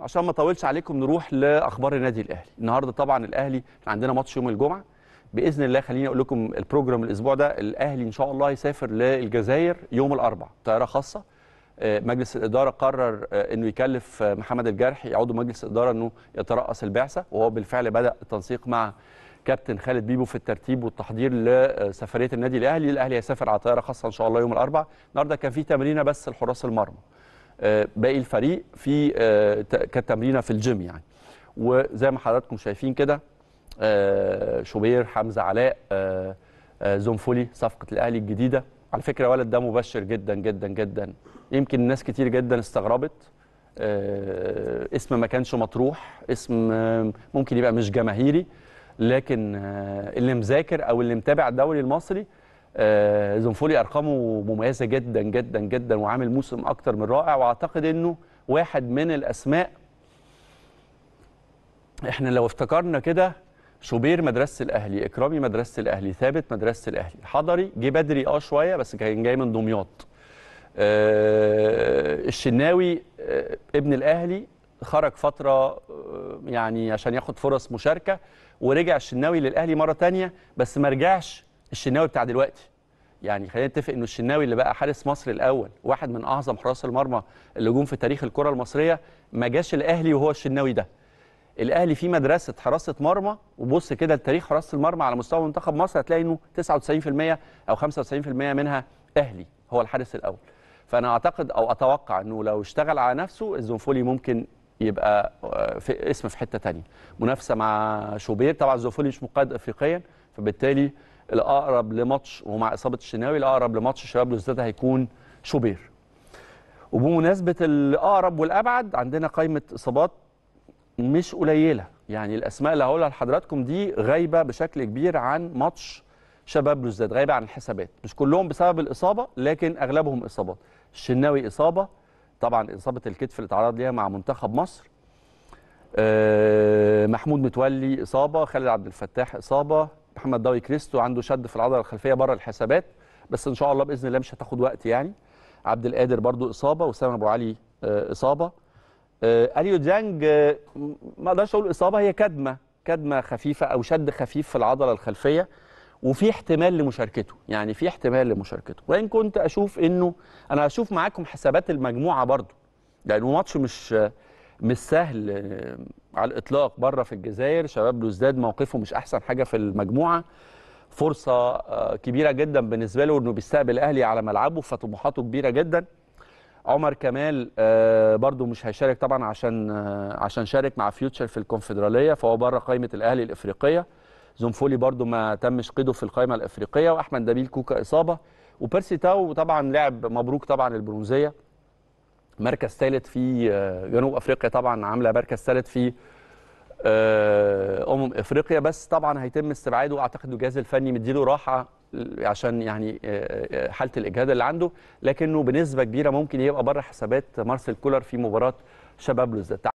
عشان ما اطولش عليكم نروح لاخبار النادي الاهلي النهارده طبعا الاهلي احنا عندنا ماتش يوم الجمعه باذن الله خليني اقول لكم البروجرام الاسبوع ده الاهلي ان شاء الله يسافر للجزائر يوم الاربعاء طياره خاصه آه، مجلس الاداره قرر آه، انه يكلف آه، محمد الجرحي عضو مجلس الاداره انه يترأس البعثه وهو بالفعل بدا التنسيق مع كابتن خالد بيبو في الترتيب والتحضير لسفريه النادي الاهلي الاهلي هيسافر على طياره خاصه ان شاء الله يوم الاربعاء النهارده كان في تمرينه بس لحراس المرمى آه، باقي الفريق في آه، كتمرينه في الجيم يعني وزي ما حضراتكم شايفين كده آه، شوبير حمزه علاء زنفولي صفقه الاهلي الجديده على فكره ولد ده مبشر جدا جدا جدا يمكن ناس كتير جدا استغربت اسم ما كانش مطروح اسم ممكن يبقى مش جماهيري لكن اللي مذاكر او اللي متابع الدوري المصري آه، زنفولي ارقامه مميزه جدا جدا جدا وعامل موسم اكتر من رائع واعتقد انه واحد من الاسماء احنا لو افتكرنا كده شوبير مدرسه الاهلي اكرامي مدرسه الاهلي ثابت مدرسه الاهلي حضري جه بدري اه شويه بس كان جاي من دمياط آه، الشناوي آه، ابن الاهلي خرج فتره يعني عشان ياخد فرص مشاركه ورجع الشناوي للاهلي مره تانية بس ما رجعش الشناوي بتاع دلوقتي يعني خلينا نتفق انه الشناوي اللي بقى حارس مصر الاول واحد من اعظم حراس المرمى اللي جم في تاريخ الكره المصريه ما جاش الاهلي وهو الشناوي ده الاهلي فيه مدرسه حراسه مرمى وبص كده لتاريخ حراسه المرمى على مستوى منتخب مصر هتلاقي انه 99% او 95% منها اهلي هو الحارس الاول فانا اعتقد او اتوقع انه لو اشتغل على نفسه الزنفولي ممكن يبقى آه، في اسم في حته ثانيه منافسه مع شوبير طبعا الزنفولي مش مقيد افريقيا فبالتالي الاقرب لماتش ومع اصابه الشناوي الاقرب لماتش شباب لوزداد هيكون شوبير وبمناسبه الاقرب والابعد عندنا قائمه اصابات مش قليله يعني الاسماء اللي هقولها لحضراتكم دي غايبه بشكل كبير عن ماتش شباب لوزداد غايبه عن الحسابات مش كلهم بسبب الاصابه لكن اغلبهم اصابات الشناوي اصابه طبعا اصابه الكتف اللي تعرض ليها مع منتخب مصر آه، محمود متولي اصابه خالد عبد الفتاح اصابه محمد داوي كريستو عنده شد في العضله الخلفيه بره الحسابات بس ان شاء الله باذن الله مش هتاخد وقت يعني عبد القادر برضو اصابه وسام ابو علي آه، اصابه آه، اليو ديانج آه، ما اقدرش اقول اصابه هي كدمه كدمه خفيفه او شد خفيف في العضله الخلفيه وفي احتمال لمشاركته يعني في احتمال لمشاركته وان كنت اشوف انه انا هشوف معاكم حسابات المجموعه برضو لانه ماتش مش مش سهل على الاطلاق بره في الجزائر شباب لوزداد موقفه مش احسن حاجه في المجموعه فرصه آه، كبيره جدا بالنسبه له انه بيستقبل الاهلي على ملعبه فطموحاته كبيره جدا عمر كمال آه، برده مش هيشارك طبعا عشان آه، عشان شارك مع فيوتشر في الكونفدراليه فهو بره قائمه الاهلي الافريقيه زنفولي برده ما تمش قيده في القائمه الافريقيه واحمد نبيل كوكا اصابه وبيرسي تاو طبعا لعب مبروك طبعا البرونزيه مركز ثالث في آه، جنوب افريقيا طبعا عامله مركز ثالث في آه، امم افريقيا بس طبعا هيتم استبعاده اعتقد الجهاز الفني مديله راحه عشان يعني آه، حاله الاجهاد اللي عنده لكنه بنسبه كبيره ممكن يبقى بره حسابات مارسيل كولر في مباراه شباب لوزداد